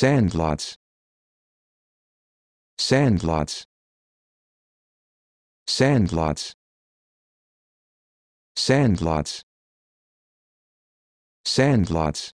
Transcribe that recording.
Sandlots. Sandlots. Sandlots. Sandlots. Sandlots.